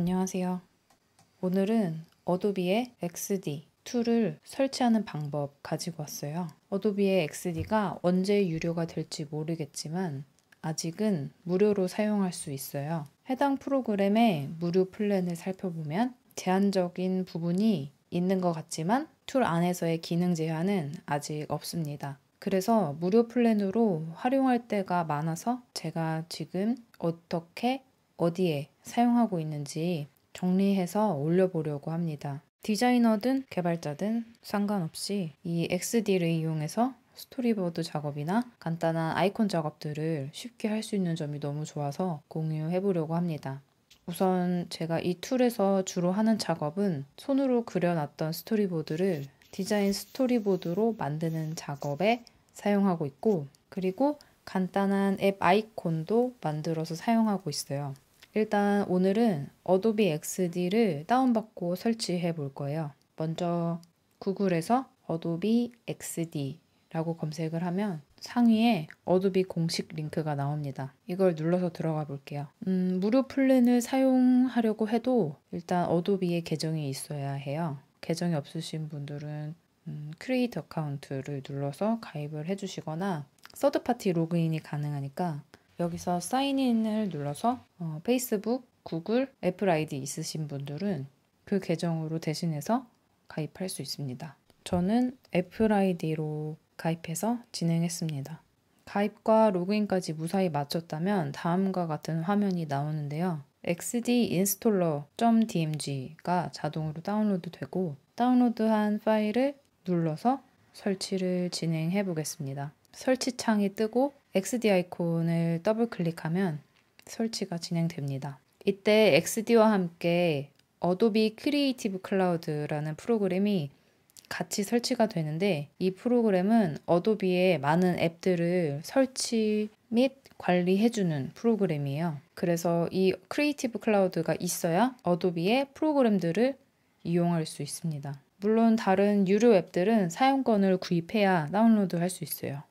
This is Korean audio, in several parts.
안녕하세요. 오늘은 어도비의 XD2를 설치하는 방법 가지고 왔어요. 어도비의 XD가 언제 유료가 될지 모르겠지만 아직은 무료로 사용할 수 있어요. 해당 프로그램의 무료 플랜을 살펴보면 제한적인 부분이 있는 것 같지만 툴 안에서의 기능 제한은 아직 없습니다. 그래서 무료 플랜으로 활용할 때가 많아서 제가 지금 어떻게 어디에 사용하고 있는지 정리해서 올려보려고 합니다. 디자이너든 개발자든 상관없이 이 XD를 이용해서 스토리보드 작업이나 간단한 아이콘 작업들을 쉽게 할 수 있는 점이 너무 좋아서 공유해 보려고 합니다. 우선 제가 이 툴에서 주로 하는 작업은 손으로 그려놨던 스토리보드를 디자인 스토리보드로 만드는 작업에 사용하고 있고 그리고 간단한 앱 아이콘도 만들어서 사용하고 있어요. 일단 오늘은 어도비 XD를 다운받고 설치해 볼 거예요. 먼저 구글에서 어도비 XD라고 검색을 하면 상위에 어도비 공식 링크가 나옵니다. 이걸 눌러서 들어가 볼게요. 음, 무료 플랜을 사용하려고 해도 일단 어도비의 계정이 있어야 해요. 계정이 없으신 분들은 음, 크리에이터 카운트를 눌러서 가입을 해주시거나 서드파티 로그인이 가능하니까 여기서 사인인을 눌러서 어, 페이스북, 구글, 애플 아이디 있으신 분들은 그 계정으로 대신해서 가입할 수 있습니다. 저는 애플 아이디로 가입해서 진행했습니다. 가입과 로그인까지 무사히 마쳤다면 다음과 같은 화면이 나오는데요. xd installer.dmg가 자동으로 다운로드 되고 다운로드한 파일을 눌러서 설치를 진행해 보겠습니다. 설치 창이 뜨고 XD 아이콘을 더블 클릭하면 설치가 진행됩니다. 이때 XD와 함께 어도비 크리에이티브 클라우드라는 프로그램이 같이 설치가 되는데 이 프로그램은 어도비의 많은 앱들을 설치 및 관리해주는 프로그램이에요. 그래서 이 크리에이티브 클라우드가 있어야 어도비의 프로그램들을 이용할 수 있습니다. 물론 다른 유료 앱들은 사용권을 구입해야 다운로드 할 수 있어요.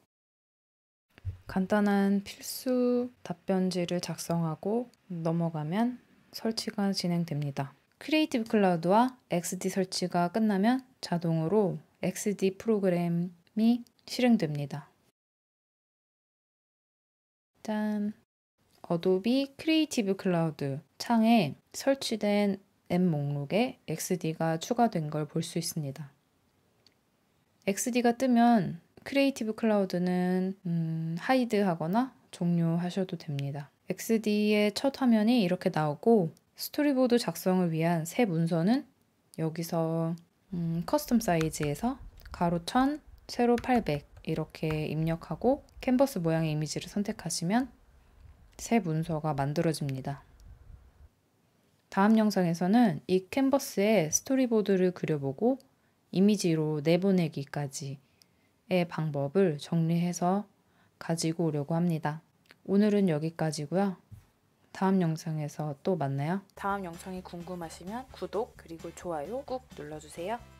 간단한 필수 답변지를 작성하고 넘어가면 설치가 진행됩니다. 크리에이티브 클라우드와 XD 설치가 끝나면 자동으로 XD 프로그램이 실행됩니다. 짠! 어도비 크리에이티브 클라우드 창에 설치된 앱 목록에 XD가 추가된 걸 볼 수 있습니다. XD가 뜨면 크리에이티브 클라우드는 음, 하이드하거나 종료하셔도 됩니다. XD의 첫 화면이 이렇게 나오고 스토리보드 작성을 위한 새 문서는 여기서 음, 커스텀 사이즈에서 가로 1000, 세로 800 이렇게 입력하고 캔버스 모양의 이미지를 선택하시면 새 문서가 만들어집니다. 다음 영상에서는 이 캔버스에 스토리보드를 그려보고 이미지로 내보내기까지 방법을 정리해서 가지고 오려고 합니다. 오늘은 여기까지고요. 다음 영상에서 또 만나요. 다음 영상이 궁금하시면 구독 그리고 좋아요 꾹 눌러주세요.